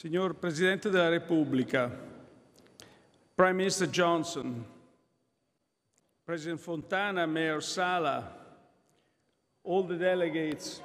Signor Presidente della Repubblica, Prime Minister Johnson, President Fontana, Mayor Sala, all the delegates,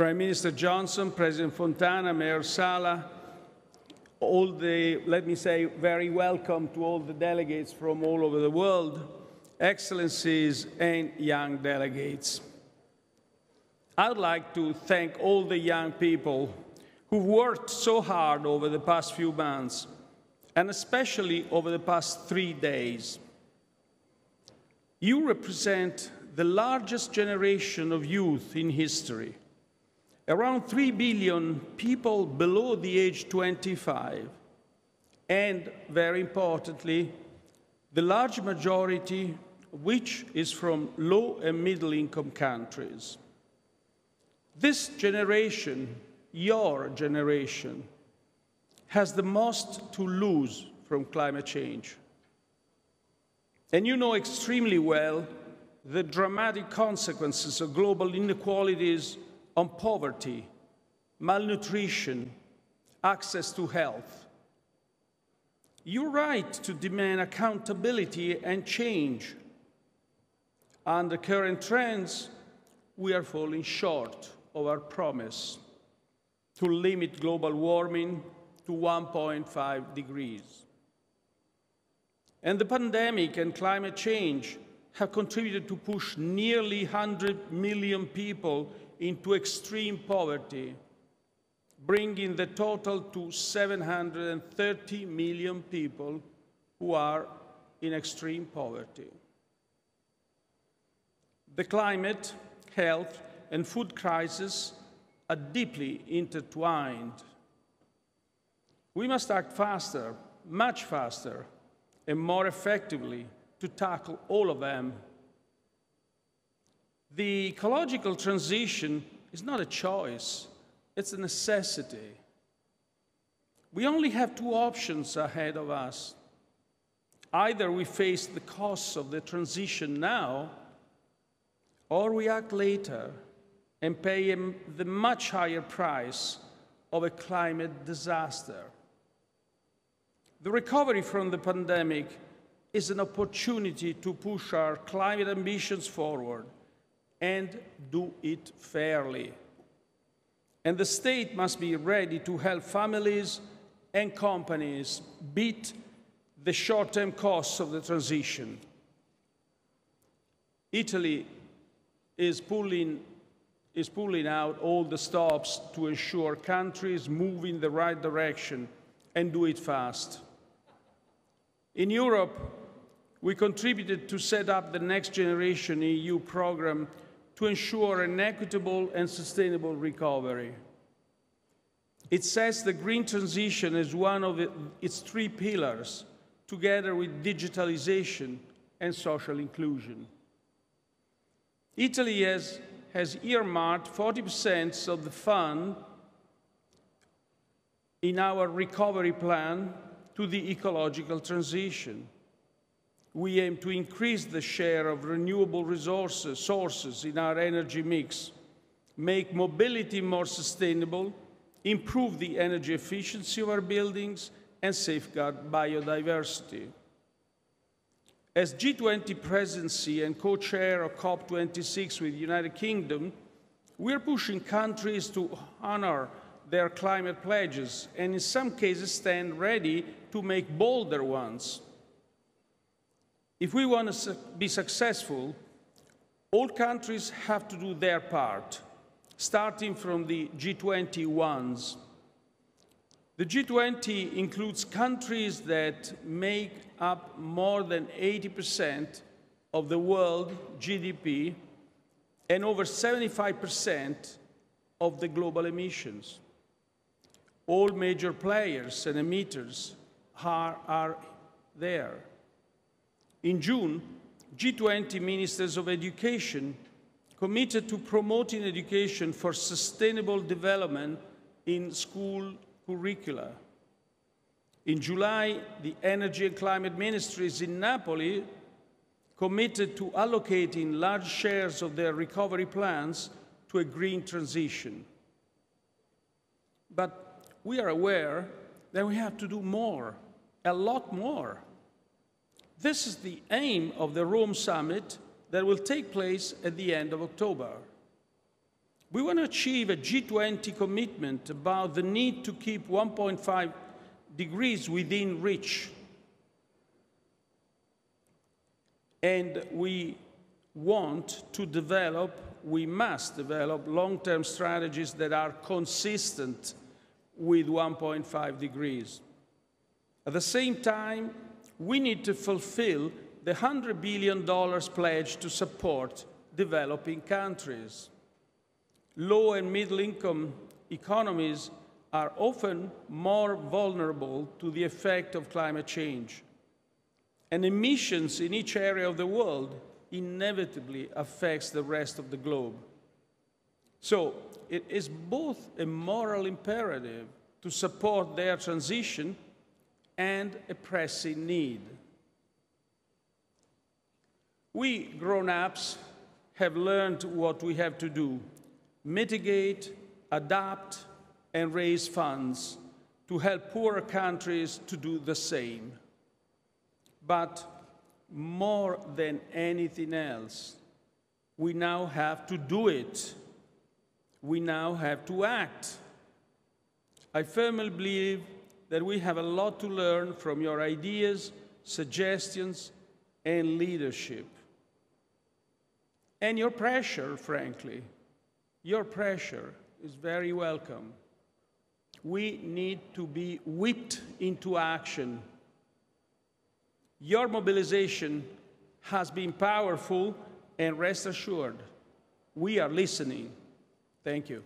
Prime Minister Johnson, President Fontana, Mayor Sala, all the, let me say, very welcome to all the delegates from all over the world, excellencies and young delegates. I'd like to thank all the young people who've worked so hard over the past few months, and especially over the past three days. You represent the largest generation of youth in history around 3 billion people below the age 25, and very importantly, the large majority which is from low and middle income countries. This generation, your generation, has the most to lose from climate change. And you know extremely well the dramatic consequences of global inequalities on poverty, malnutrition, access to health. your right to demand accountability and change. Under current trends, we are falling short of our promise to limit global warming to 1.5 degrees. And the pandemic and climate change have contributed to push nearly 100 million people into extreme poverty, bringing the total to 730 million people who are in extreme poverty. The climate, health, and food crisis are deeply intertwined. We must act faster, much faster, and more effectively to tackle all of them. The ecological transition is not a choice, it's a necessity. We only have two options ahead of us. Either we face the costs of the transition now, or we act later and pay the much higher price of a climate disaster. The recovery from the pandemic is an opportunity to push our climate ambitions forward and do it fairly. And the state must be ready to help families and companies beat the short-term costs of the transition. Italy is pulling, is pulling out all the stops to ensure countries move in the right direction and do it fast. In Europe, we contributed to set up the Next Generation EU program to ensure an equitable and sustainable recovery. It sets the green transition as one of its three pillars, together with digitalization and social inclusion. Italy has, has earmarked 40% of the fund in our recovery plan to the ecological transition we aim to increase the share of renewable resources sources in our energy mix, make mobility more sustainable, improve the energy efficiency of our buildings, and safeguard biodiversity. As G20 presidency and co-chair of COP26 with the United Kingdom, we are pushing countries to honor their climate pledges and in some cases stand ready to make bolder ones. If we want to be successful, all countries have to do their part, starting from the G20 ones. The G20 includes countries that make up more than 80% of the world GDP and over 75% of the global emissions. All major players and emitters are, are there. In June, G20 ministers of education committed to promoting education for sustainable development in school curricula. In July, the Energy and Climate Ministries in Napoli committed to allocating large shares of their recovery plans to a green transition. But we are aware that we have to do more, a lot more. This is the aim of the Rome summit that will take place at the end of October. We want to achieve a G20 commitment about the need to keep 1.5 degrees within reach. And we want to develop, we must develop long-term strategies that are consistent with 1.5 degrees. At the same time, we need to fulfill the $100 billion pledge to support developing countries. Low and middle income economies are often more vulnerable to the effect of climate change. And emissions in each area of the world inevitably affects the rest of the globe. So it is both a moral imperative to support their transition and a pressing need. We grown ups have learned what we have to do mitigate, adapt, and raise funds to help poorer countries to do the same. But more than anything else, we now have to do it. We now have to act. I firmly believe that we have a lot to learn from your ideas, suggestions, and leadership. And your pressure, frankly, your pressure is very welcome. We need to be whipped into action. Your mobilization has been powerful, and rest assured, we are listening. Thank you.